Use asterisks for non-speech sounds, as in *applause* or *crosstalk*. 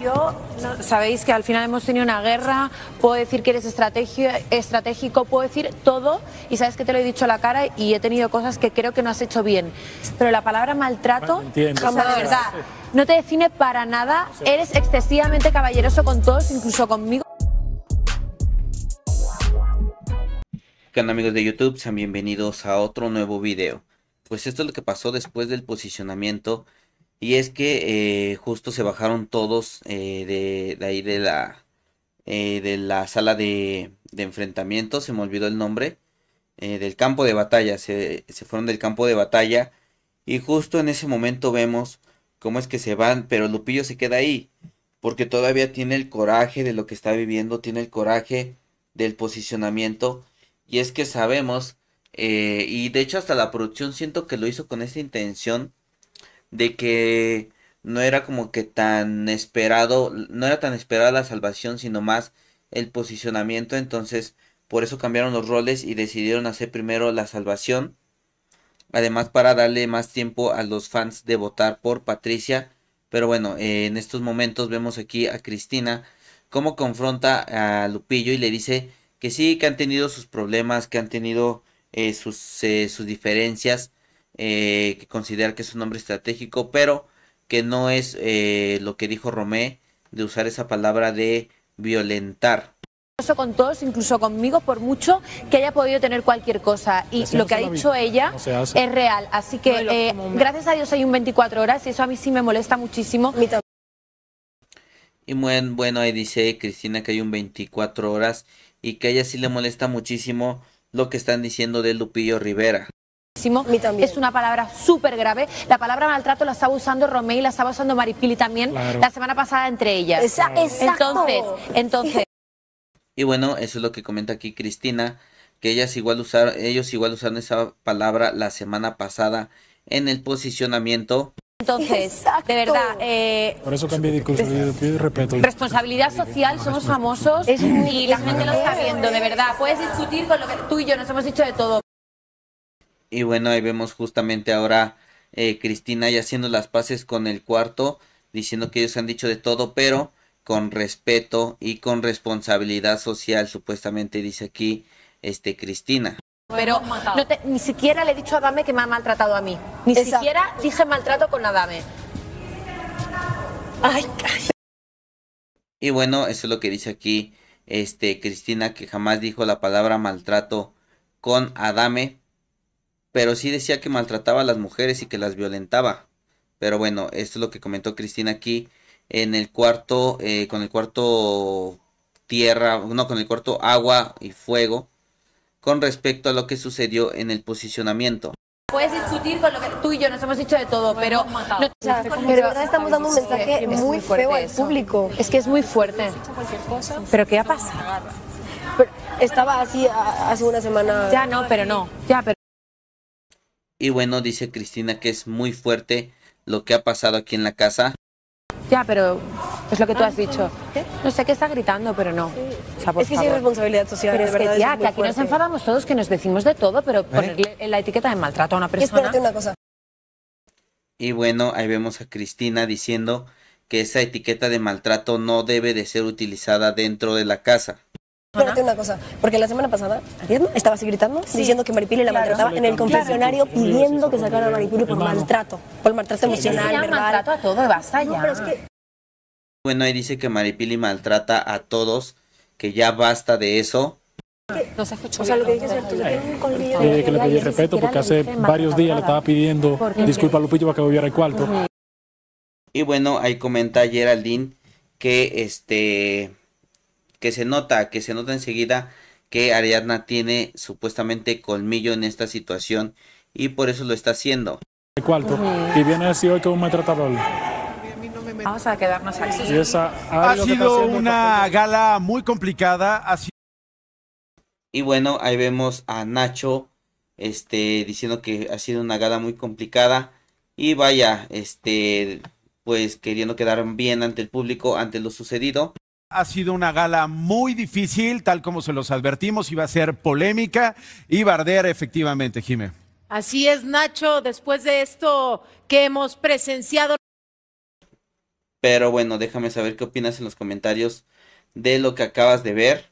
yo, sabéis que al final hemos tenido una guerra, puedo decir que eres estratégico, puedo decir todo y sabes que te lo he dicho a la cara y he tenido cosas que creo que no has hecho bien. Pero la palabra maltrato, como de verdad, no te define para nada, eres excesivamente caballeroso con todos, incluso conmigo. ¿Qué amigos de YouTube? Sean bienvenidos a otro nuevo video. Pues esto es lo que pasó después del posicionamiento y es que eh, justo se bajaron todos eh, de, ahí de la, eh, de la sala de, enfrentamiento, se me olvidó el nombre, del campo de batalla, se, se, fueron del campo de batalla. Y justo en ese momento vemos cómo es que se van, pero Lupillo se queda ahí, porque todavía tiene el coraje de lo que está viviendo, tiene el coraje del posicionamiento. Y es que sabemos, y de hecho hasta la producción siento que lo hizo con esa intención de que no era como que tan esperado, no era tan esperada la salvación, sino más el posicionamiento, entonces por eso cambiaron los roles y decidieron hacer primero la salvación. Además para darle más tiempo a los fans de votar por Patricia. Pero bueno, eh, en estos momentos vemos aquí a Cristina cómo confronta a Lupillo y le dice que sí, que han tenido sus problemas, que han tenido eh, sus, eh, sus diferencias, eh, que considera que es un hombre estratégico, pero que no es eh, lo que dijo Romé de usar esa palabra de violentar Eso con todos, incluso conmigo, por mucho que haya podido tener cualquier cosa. Y lo que ha dicho ella es real. Así que eh, gracias a Dios hay un 24 horas y eso a mí sí me molesta muchísimo. Y bueno, bueno, ahí dice Cristina que hay un 24 horas y que a ella sí le molesta muchísimo lo que están diciendo de Lupillo Rivera. Es una palabra súper grave. La palabra maltrato la estaba usando Romé y la estaba usando Maripili también la semana pasada entre ellas. exacto. Entonces, entonces. *laughs* Y bueno, eso es lo que comenta aquí Cristina, que ellas igual usaron, ellos igual usaron esa palabra la semana pasada en el posicionamiento. Entonces, de verdad. Eh, Por eso cambié de curso, pido respeto. Responsabilidad social, somos famosos y la gente lo está viendo, de verdad. Puedes discutir con lo que tú y yo nos hemos dicho de todo. Y bueno, ahí vemos justamente ahora eh, Cristina ya haciendo las paces con el cuarto, diciendo que ellos han dicho de todo, pero con respeto y con responsabilidad social, supuestamente dice aquí este Cristina. Pero ni siquiera le he dicho a Adame que me ha maltratado a mí. Ni siquiera dije maltrato con Adame. ay. Y bueno, eso es lo que dice aquí este Cristina, que jamás dijo la palabra maltrato con Adame, pero sí decía que maltrataba a las mujeres y que las violentaba. Pero bueno, esto es lo que comentó Cristina aquí en el cuarto, eh, con el cuarto tierra, no, con el cuarto agua y fuego, con respecto a lo que sucedió en el posicionamiento. Puedes discutir con lo que tú y yo nos hemos dicho de todo, pero... pero verdad estamos dando un mensaje muy feo al público. Es que es muy fuerte. Pero ¿qué ha pasado? estaba así ah, hace una semana. Ya no, pero no. Ya, y bueno, dice Cristina que es muy fuerte lo que ha pasado aquí en la casa. Ya, pero es lo que tú ah, has dicho. No sé qué está gritando, pero no. es que sí responsabilidad social. Pero es que, ya, que aquí nos enfadamos todos, que nos decimos de todo, pero ¿Eh? ponerle la etiqueta de maltrato a una persona. espérate una cosa. Y bueno, ahí vemos a Cristina diciendo que esa etiqueta de maltrato no debe de ser utilizada dentro de la casa. Espérate una cosa, porque la semana pasada ¿estabas estaba así gritando, diciendo que Maripili la maltrataba en el confesionario pidiendo que sacara a Maripili por maltrato, por maltrato emocional, sí, maltrata maltrato a todo, basta ya. Bueno, ahí dice que Maripili maltrata a todos, que ya basta de eso. No se escuchó. O sea, lo que que tú tienes un colmillo que le pedí respeto porque hace varios días le estaba pidiendo disculpa a Lupillo para que volviera al cuarto. Y bueno, ahí comenta Geraldine que este que se nota, que se nota enseguida que Ariadna tiene supuestamente colmillo en esta situación y por eso lo está haciendo. El y viene a hoy un Vamos a quedarnos aquí. ha sido una gala muy complicada. Y bueno, ahí vemos a Nacho este, diciendo que ha sido una gala muy complicada. Y vaya, este, pues queriendo quedar bien ante el público, ante lo sucedido. Ha sido una gala muy difícil, tal como se los advertimos, iba a ser polémica y bardera efectivamente, Jime. Así es, Nacho, después de esto que hemos presenciado. Pero bueno, déjame saber qué opinas en los comentarios de lo que acabas de ver.